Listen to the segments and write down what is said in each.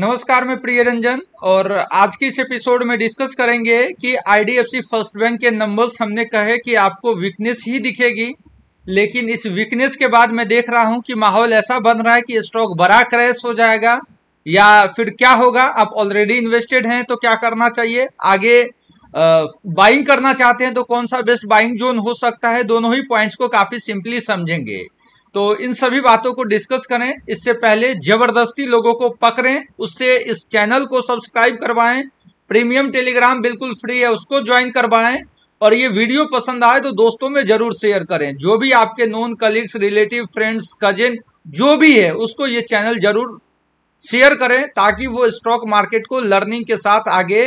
नमस्कार मैं प्रिय रंजन और आज के इस एपिसोड में डिस्कस करेंगे कि आईडीएफसी फर्स्ट बैंक के नंबर्स हमने कहे कि आपको वीकनेस ही दिखेगी लेकिन इस वीकनेस के बाद मैं देख रहा हूं कि माहौल ऐसा बन रहा है कि स्टॉक बड़ा क्रैश हो जाएगा या फिर क्या होगा आप ऑलरेडी इन्वेस्टेड हैं तो क्या करना चाहिए आगे बाइंग करना चाहते हैं तो कौन सा बेस्ट बाइंग जोन हो सकता है दोनों ही पॉइंट्स को काफ़ी सिंपली समझेंगे तो इन सभी बातों को डिस्कस करें इससे पहले जबरदस्ती लोगों को पकड़ें उससे इस चैनल को सब्सक्राइब करवाएं प्रीमियम टेलीग्राम बिल्कुल फ्री है उसको ज्वाइन करवाएं और ये वीडियो पसंद आए तो दोस्तों में जरूर शेयर करें जो भी आपके known colleagues relative friends cousin जो भी है उसको ये चैनल जरूर शेयर करें ताकि वो स्टॉक मार्केट को लर्निंग के साथ आगे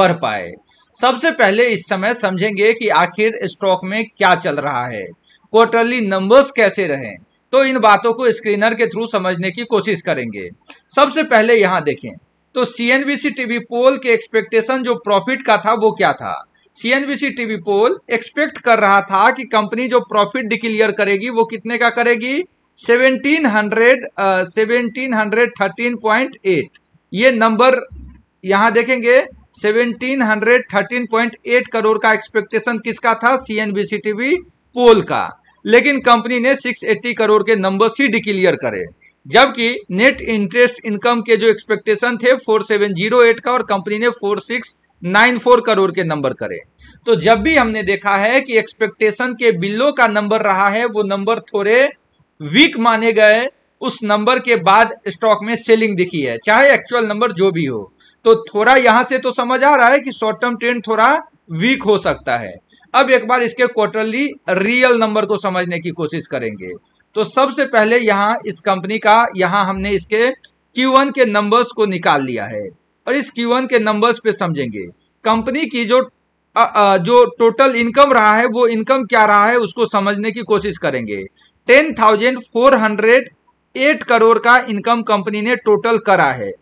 बढ़ पाए सबसे पहले इस समय समझेंगे कि आखिर स्टॉक में क्या चल रहा है क्वार्टरली नंबर्स कैसे रहें तो इन बातों को स्क्रीनर के थ्रू समझने की कोशिश करेंगे सबसे पहले यहाँ देखें तो सी टीवी पोल के एक्सपेक्टेशन जो प्रॉफिट का था वो क्या था सी टीवी पोल एक्सपेक्ट कर रहा था कि कंपनी जो प्रॉफिट डिक्लियर करेगी वो कितने का करेगी 1700 1713.8 ये नंबर यहाँ देखेंगे 1713.8 करोड़ का एक्सपेक्टेशन किसका था सी टीवी पोल का लेकिन कंपनी ने 680 करोड़ के नंबर ही डिक्लियर करे जबकि नेट इंटरेस्ट इनकम के जो एक्सपेक्टेशन थे 4708 का और कंपनी ने 4694 करोड़ के नंबर करे तो जब भी हमने देखा है कि एक्सपेक्टेशन के बिलो का नंबर रहा है वो नंबर थोड़े वीक माने गए उस नंबर के बाद स्टॉक में सेलिंग दिखी है चाहे एक्चुअल नंबर जो भी हो तो थोड़ा यहां से तो समझ आ रहा है कि शॉर्ट टर्म ट्रेंड थोड़ा वीक हो सकता है अब एक बार इसके क्वार्टरली रियल नंबर को समझने की कोशिश करेंगे तो सबसे पहले यहाँ इस कंपनी का यहाँ हमने इसके Q1 के नंबर्स को निकाल लिया है और इस Q1 के नंबर्स पे समझेंगे कंपनी की जो आ, आ, जो टोटल इनकम रहा है वो इनकम क्या रहा है उसको समझने की कोशिश करेंगे ten thousand four hundred eight crore का इनकम कंपनी ने टोटल करा है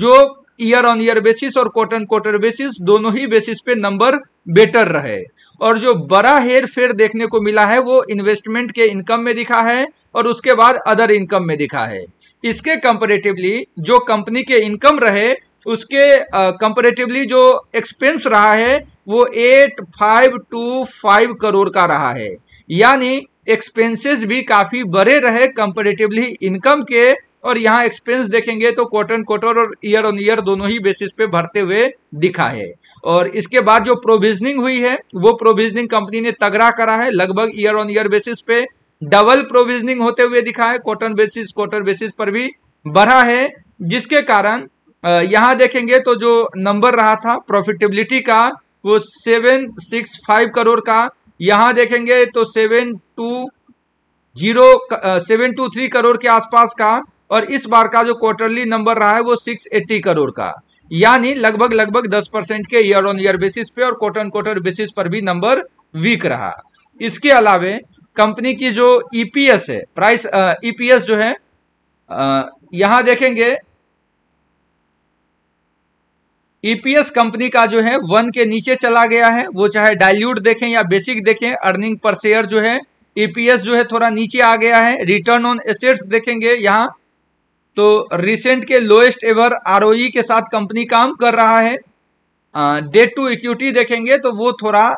जो ईयर ऑन ईयर बेसिस और क्वार्टर क्वार्टर बेसिस दोनों ही बेसिस पे नंबर बेटर रहे और जो बड़ा हेर फेर देखने को मिला है वो इन्वेस्टमेंट के इनकम में दिखा है और उसके बाद अदर इनकम में दिखा है इसके कंपेरेटिवली जो कंपनी के इनकम रहे उसके कंपेरेटिवली जो एक्सपेंस रहा है वो eight five two five crore का रहा है यानी एक्सपेंसेस भी काफ़ी बड़े रहे कंपेरेटिवली इनकम के और यहाँ एक्सपेंस देखेंगे तो क्वार्टर एंड क्वार्टर और ईयर ऑन ईयर दोनों ही बेसिस पे भरते हुए दिखा है और इसके बाद जो प्रोविजनिंग हुई है वो प्रोविजनिंग कंपनी ने तगड़ा करा है लगभग ईयर ऑन ईयर बेसिस पे डबल प्रोविजनिंग होते हुए दिखा है क्वार्टर बेसिस क्वार्टर बेसिस पर भी बढ़ा है जिसके कारण यहाँ देखेंगे तो जो नंबर रहा था प्रॉफिटेबिलिटी का वो सेवन सिक्स फाइव करोड़ का यहां देखेंगे तो seven two zero seven two three crore के आसपास का और इस बार का जो क्वार्टरली नंबर रहा है वो सिक्स एट्टी करोड़ का यानी लगभग लगभग दस परसेंट के ईयर ऑन ईयर बेसिस पे और क्वार्टर ऑन क्वार्टर बेसिस पर भी नंबर वीक रहा इसके अलावे कंपनी की जो ईपीएस e है प्राइस ईपीएस e जो है यहां देखेंगे ईपीएस e कंपनी का जो है वन के नीचे चला गया है वो चाहे डाइल्यूट देखें या बेसिक देखें अर्निंग पर शेयर जो है ईपीएस e जो है थोड़ा नीचे आ गया है रिटर्न ऑन एसेट्स देखेंगे यहाँ तो रिसेंट के लोएस्ट एवर आर के साथ कंपनी काम कर रहा है डेट टू इक्विटी देखेंगे तो वो थोड़ा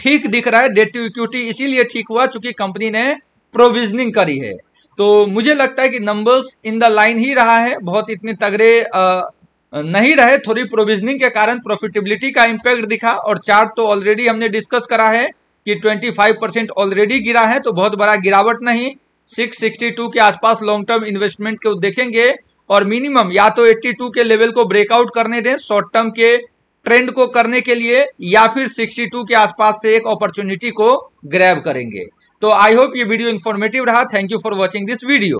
ठीक दिख रहा है डेट टू इक्विटी इसीलिए ठीक हुआ चूंकि कंपनी ने प्रोविजनिंग करी है तो मुझे लगता है कि नंबर्स इन द लाइन ही रहा है बहुत इतने तगड़े नहीं रहे थोड़ी प्रोविजनिंग के कारण प्रॉफिटेबिलिटी का इम्पैक्ट दिखा और चार्ट तो ऑलरेडी हमने डिस्कस करा है कि 25 परसेंट ऑलरेडी गिरा है तो बहुत बड़ा गिरावट नहीं 662 के आसपास लॉन्ग टर्म इन्वेस्टमेंट को देखेंगे और मिनिमम या तो 82 के लेवल को ब्रेकआउट करने दें शॉर्ट टर्म के ट्रेंड को करने के लिए या फिर 62 के आसपास से एक अपॉर्चुनिटी को ग्रैब करेंगे तो आई होप ये वीडियो इन्फॉर्मेटिव रहा thank you for watching this video